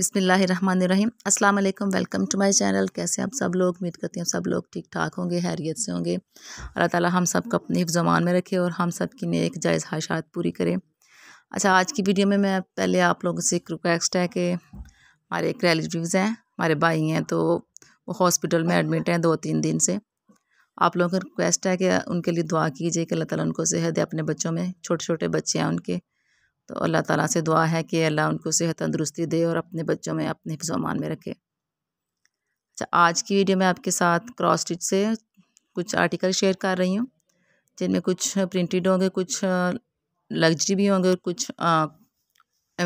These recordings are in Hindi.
बिसमीम अस्सलाम वेलकम टू माय चैनल कैसे आप सब लोग उम्मीद करती हैं सब लोग ठीक ठाक होंगे हैरियत से होंगे अल्लाह ताला हम सब को अपने जमान में रखे और हम सब की नेक जायज़ हाशात पूरी करें अच्छा आज की वीडियो में मैं पहले आप लोगों से एक रिक्वेस्ट है कि हमारे एक रिलेटिव्स हैं हमारे भाई हैं तो वो हॉस्पिटल में एडमिट हैं दो तीन दिन से आप लोगों का रिक्वेस्ट है कि उनके लिए दुआ कीजिए कि अल्लाह ताला उनको सेहत दे अपने बच्चों में छोटे छोटे बच्चे हैं उनके तो अल्लाह ताला से दुआ है कि अल्लाह उनको सेहत तंदुरुस्ती दे और अपने बच्चों में अपने हिफ्जमान में रखे अच्छा आज की वीडियो में आपके साथ क्रॉस स्टिच से कुछ आर्टिकल शेयर कर रही हूँ जिनमें कुछ प्रिंटेड होंगे कुछ लग्जरी भी होंगे और कुछ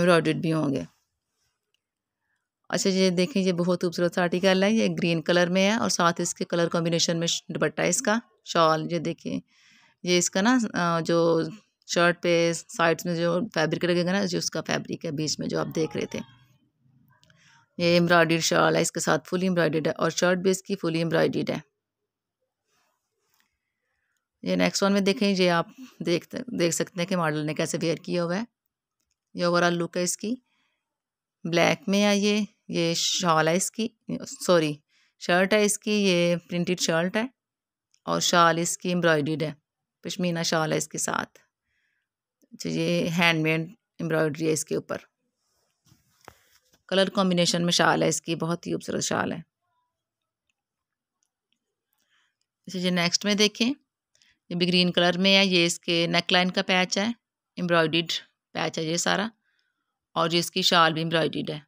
एम्ब्रॉयड भी होंगे अच्छा ये देखें ये बहुत खूबसूरत आर्टिकल है ये ग्रीन कलर में है और साथ इसके कलर कॉम्बिनेशन में दुपट्टा है इसका शॉल ये देखें ये इसका ना जो शर्ट पे साइड्स में जो फैब्रिक लगेगा ना जो उसका फैब्रिक है बीच में जो आप देख रहे थे ये एम्ब्रॉयड शॉल है इसके साथ फुल एम्ब्रॉयडेड है और शर्ट भी इसकी फुली एम्ब्रॉयड है ये नेक्स्ट वन में देखें ये आप देख देख सकते हैं कि मॉडल ने कैसे वेयर किया हुआ है ये ओवरऑल लुक है इसकी ब्लैक में है ये ये शॉल है इसकी सॉरी शर्ट है इसकी ये प्रिंटेड शर्ट है और शॉल इसकी एम्ब्रॉयड है पश्मीना शॉल है इसके साथ तो ये हैंडमेड एम्ब्रॉयडरी है इसके ऊपर कलर कॉम्बिनेशन में शाल है इसकी बहुत ही खूबसूरत शाल है इसे नेक्स्ट में देखें ये भी ग्रीन कलर में है ये इसके नेक लाइन का पैच है एम्ब्रॉयड पैच है ये सारा और जो इसकी शाल भी एम्ब्रॉयड है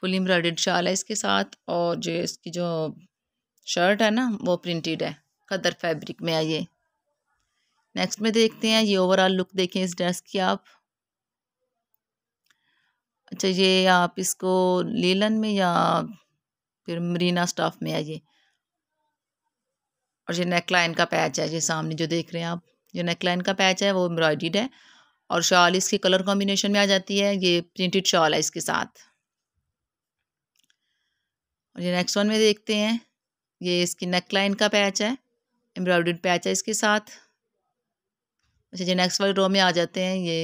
फुल एम्ब्रॉयड शाल है इसके साथ और जो इसकी जो शर्ट है ना वो प्रिंटेड है कदर फैब्रिक में है ये नेक्स्ट में देखते हैं ये ओवरऑल लुक देखें इस ड्रेस की आप अच्छा ये आप इसको लीलन में या फिर मरीना स्टाफ में है ये और ये नेकलाइन का पैच है ये सामने जो देख रहे हैं आप जो नेकलाइन का पैच है वो एम्ब्रॉयड है और शॉल इसकी कलर कॉम्बिनेशन में आ जाती है ये प्रिंटेड शॉल है इसके साथ और ये नेक्स्ट वन में देखते हैं ये इसकी नेकलाइन का पैच है एम्ब्रॉयड पैच है इसके साथ अच्छा जी नेक्स्ट वाली रो में आ जाते हैं ये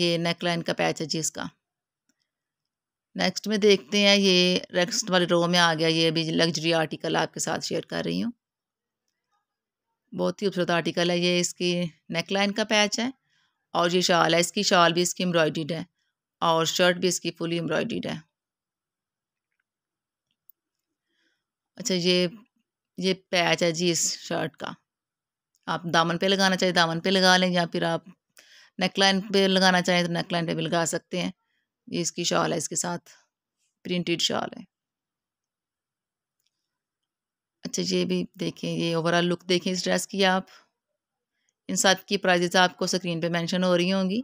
ये नेक लाइन का पैच है जी इसका नेक्स्ट में देखते हैं ये नेक्स्ट वाले रो में आ गया ये अभी लग्जरी आर्टिकल आपके साथ शेयर कर रही हूँ बहुत ही खूबसूरत आर्टिकल है ये इसकी नेक लाइन का पैच है और ये शाल है इसकी शाल भी इसकी एम्ब्रॉयड है और शर्ट भी इसकी फुली एम्ब्रॉयड है अच्छा ये ये पैच है जी इस शर्ट का आप दामन पे लगाना चाहिए दामन पे लगा लें या फिर आप नेकलाइन पे लगाना चाहें तो नेकलाइन पे भी लगा सकते हैं ये इसकी शॉल है इसके साथ प्रिंटेड शॉल है अच्छा ये भी देखें ये ओवरऑल लुक देखें इस ड्रेस की आप इन सब की प्राइजेज़ आपको स्क्रीन पे मेंशन हो रही होंगी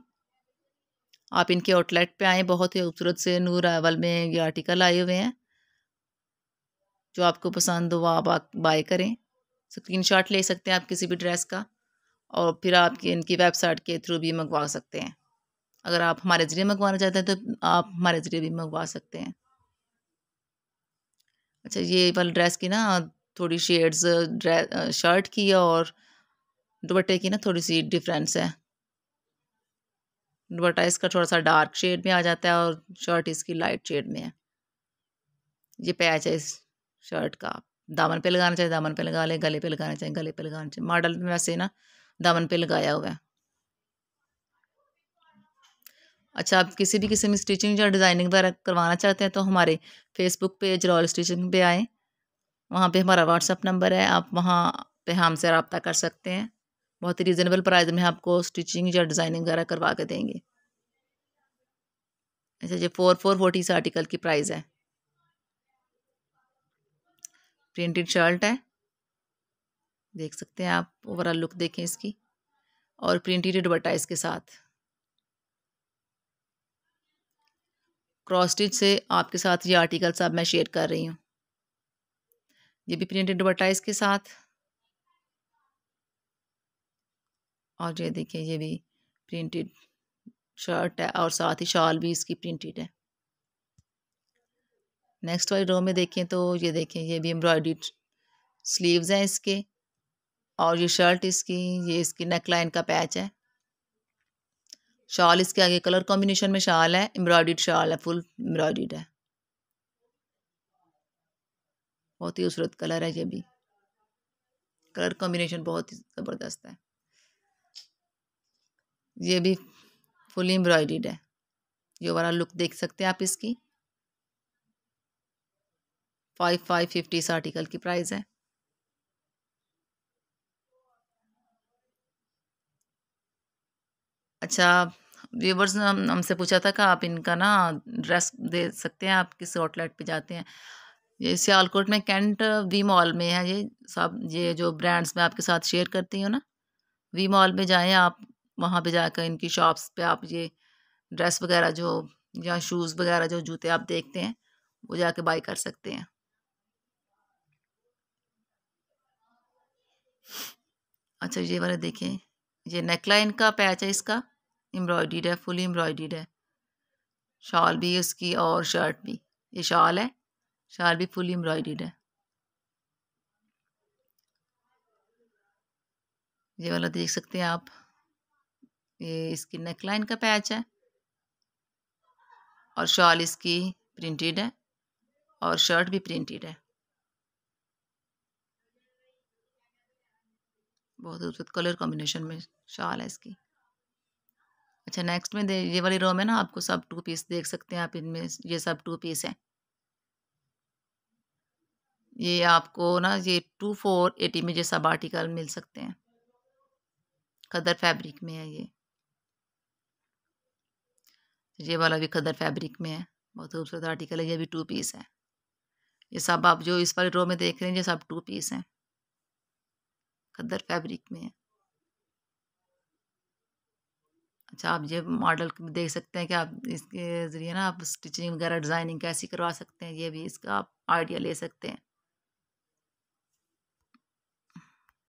आप इनके आउटलेट पे आएँ बहुत ही खूबसूरत से नूर अवल में ये आर्टिकल आए हुए हैं जो आपको पसंद हो आप बाय करें स्क्रीन शॉट ले सकते हैं आप किसी भी ड्रेस का और फिर आप इनकी वेबसाइट के थ्रू भी मंगवा सकते हैं अगर आप हमारे ज़रिए मंगवाना चाहते हैं तो आप हमारे ज़रिए भी मंगवा सकते हैं अच्छा ये वाली ड्रेस की ना थोड़ी शेड्स ड्रेस शर्ट की और दुपट्टे की ना थोड़ी सी डिफरेंस है दुपट्टा इसका थोड़ा सा डार्क शेड में आ जाता है और शर्ट इसकी लाइट शेड में है ये पैच है इस शर्ट का दामन पे लगाना चाहिए दामन पे लगा ले गले पे लगाना चाहिए गले पे लगाना चाहिए मॉडल में वैसे ना दामन पे लगाया हुआ है अच्छा आप किसी भी किस्म की स्टिचिंग या डिज़ाइनिंग वगैरह करवाना चाहते हैं तो हमारे फेसबुक पेज रॉयल स्टिचिंग पे आए वहाँ पे हमारा व्हाट्सअप नंबर है आप वहाँ पे हमसे रबता कर सकते हैं बहुत ही रिजनेबल प्राइस में आपको स्टिचिंग या डिज़ाइनिंग वगैरह करवा के देंगे अच्छा जी फोर फोर फोर्टी से आर्टिकल की प्राइस है प्रिंटेड शर्ट है देख सकते हैं आप ओवरऑल लुक देखें इसकी और प्रिंटेड दुपट्टा इसके साथ क्रॉस स्टिच से आपके साथ ये आर्टिकल सब मैं शेयर कर रही हूँ ये भी प्रिंटेड दुपट्टा इसके साथ और ये देखिए ये भी प्रिंटेड शर्ट है और साथ ही शॉल भी इसकी प्रिंटेड है नेक्स्ट वाली रो में देखें तो ये देखें ये भी एम्ब्रॉयड स्लीव्स हैं इसके और ये शर्ट इसकी ये इसकी नेक लाइन का पैच है शॉल इसके आगे कलर कॉम्बिनेशन में शॉल है एम्ब्रॉयड शॉल है फुल एम्ब्रॉयड है बहुत ही खूबसूरत कलर है ये भी कलर कॉम्बिनेशन बहुत ही ज़बरदस्त है ये भी फुल एम्ब्रॉयड है ये वाला लुक देख सकते हैं आप इसकी फाइव फाइव फिफ्टी इस आर्टिकल की प्राइस है अच्छा व्यूवर्स ने हम हमसे पूछा था कि आप इनका ना ड्रेस दे सकते हैं आप किस आउटलेट पे जाते हैं ये सियालकोट में कैंट वी मॉल में है ये सब ये जो ब्रांड्स मैं आपके साथ शेयर करती हूँ ना वी मॉल में जाएं आप वहाँ पे जाकर इनकी शॉप्स पे आप ये ड्रेस वगैरह जो या शूज़ वगैरह जो जूते आप देखते हैं वो जाके बाई कर सकते हैं अच्छा ये वाला देखें ये नेकलाइन का पैच है इसका एम्ब्रॉयडीड है फुल एम्ब्रॉयडीड है शॉल भी उसकी और शर्ट भी ये शॉल है शॉल भी फुली एम्ब्रॉयडीड है ये वाला देख सकते हैं आप ये इसकी नेकलाइन का पैच है और शॉल इसकी प्रिंटेड है और शर्ट भी प्रिंटेड है बहुत खूबसूरत कलर कॉम्बिनेशन में शाल है इसकी अच्छा नेक्स्ट में ये वाली रो में ना आपको सब टू पीस देख सकते हैं आप इनमें ये सब टू पीस हैं ये आपको ना ये टू फोर एटी में ये सब आर्टिकल मिल सकते हैं खदर फैब्रिक में है ये ये वाला भी खदर फैब्रिक में है बहुत खूबसूरत आर्टिकल है ये भी टू पीस है ये सब आप जो इस वाले रो में देख रहे हैं ये सब टू पीस हैं खद्दर फैब्रिक में है अच्छा आप ये मॉडल देख सकते हैं कि आप इसके ज़रिए ना आप स्टिचिंग वगैरह डिज़ाइनिंग कैसी करवा सकते हैं ये भी इसका आप आइडिया ले सकते हैं